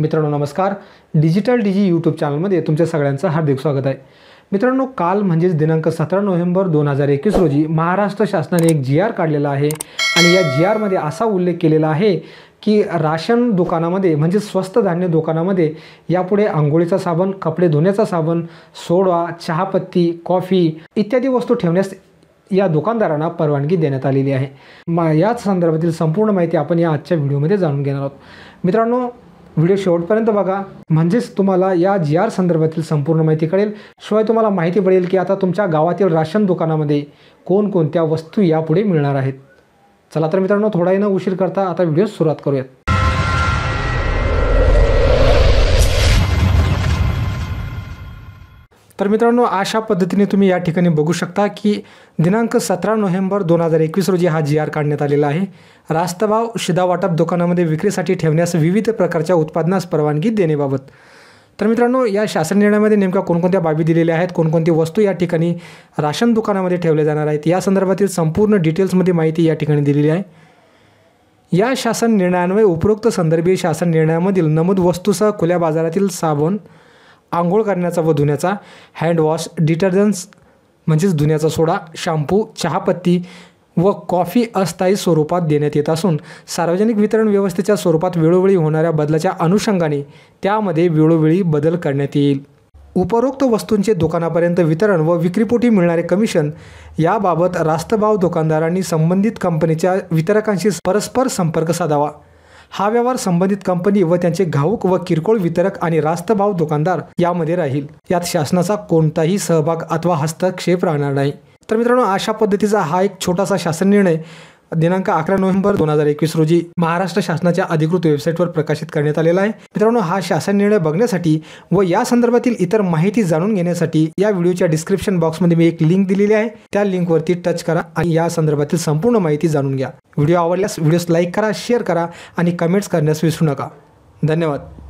मित्रांनो नमस्कार डिजिटल डिजी यूट्यूब चॅनलमध्ये तुमच्या सगळ्यांचं हार्दिक स्वागत आहे मित्रांनो काल म्हणजेच दिनांक सतरा नोव्हेंबर दोन हजार एकवीस रोजी महाराष्ट्र शासनाने एक जी आर काढलेला आहे आणि या जी आरमध्ये असा उल्लेख केलेला आहे की राशन दुकानामध्ये म्हणजे स्वस्त धान्य दुकानामध्ये यापुढे आंघोळीचा साबण कपडे धुण्याचा साबण सोडा चहापत्ती कॉफी इत्यादी वस्तू ठेवण्यास या दुकानदारांना परवानगी देण्यात आलेली आहे मा याच संदर्भातील संपूर्ण माहिती आपण या आजच्या व्हिडिओमध्ये जाणून घेणार आहोत मित्रांनो व्हिडिओ शेवटपर्यंत बघा म्हणजेच तुम्हाला या जी आर संदर्भातील संपूर्ण माहिती कळेल शिवाय तुम्हाला माहिती पडेल की आता तुमच्या गावातील राशन दुकानामध्ये कोणकोणत्या वस्तू यापुढे मिळणार आहेत चला तर मित्रांनो थोडाही न उशीर करता आता व्हिडिओ सुरुवात करूयात तर मित्रांनो अशा पद्धतीने तुम्ही या ठिकाणी बघू शकता की दिनांक सतरा नोव्हेंबर दोन हजार एकवीस रोजी हा जी आर काढण्यात आलेला आहे रास्तभाव शिधावाटप दुकानामध्ये विक्रीसाठी ठेवण्यास विविध प्रकारच्या उत्पादनास परवानगी देण्याबाबत तर मित्रांनो या शासन निर्णयामध्ये नेमक्या कोणकोणत्या बाबी दिलेल्या आहेत कोणकोणती वस्तू या ठिकाणी राशन दुकानामध्ये ठेवल्या जाणार आहेत या संदर्भातील संपूर्ण डिटेल्समध्ये माहिती या ठिकाणी दिलेली आहे या शासन निर्णयान्वये उपरोक्त संदर्भी शासन निर्णयामधील नमूद वस्तूसह खुल्या बाजारातील साबण आंघोळ करण्याचा व धुण्याचा हँडवॉश डिटर्जंट्स म्हणजेच धुण्याचा सोडा शॅम्पू चहापत्ती व कॉफी अस्थायी स्वरूपात देण्यात येत असून सार्वजनिक वितरण व्यवस्थेच्या स्वरूपात वेळोवेळी होणाऱ्या बदलाच्या अनुषंगाने त्यामध्ये वेळोवेळी बदल करण्यात येईल उपरोक्त वस्तूंचे दुकानापर्यंत वितरण व विक्रीपोटी मिळणारे कमिशन याबाबत रास्तभाव दुकानदारांनी संबंधित कंपनीच्या वितरकांशी परस्पर संपर्क साधावा हा व्यवहार संबंधित कंपनी व त्यांचे घाऊक व किरकोळ वितरक आणि भाव दुकानदार यामध्ये राहील यात शासनाचा कोणताही सहभाग अथवा हस्तक्षेप राहणार नाही तर मित्रांनो अशा पद्धतीचा हा एक छोटासा शासन निर्णय दिनांक अकरा नोव्हेंबर दोन हजार एकवीस रोजी महाराष्ट्र शासनाच्या अधिकृत वेबसाईटवर प्रकाशित करण्यात आलेला आहे मित्रांनो हा शासन निर्णय बघण्यासाठी व या संदर्भातील इतर माहिती जाणून घेण्यासाठी या व्हिडिओच्या डिस्क्रिप्शन बॉक्समध्ये मी एक लिंक दिलेली आहे त्या लिंकवरती टच करा आणि या संदर्भातील संपूर्ण माहिती जाणून घ्या व्हिडिओ आवडल्यास व्हिडिओस लाईक करा शेअर करा आणि कमेंट्स करण्यास विसरू नका धन्यवाद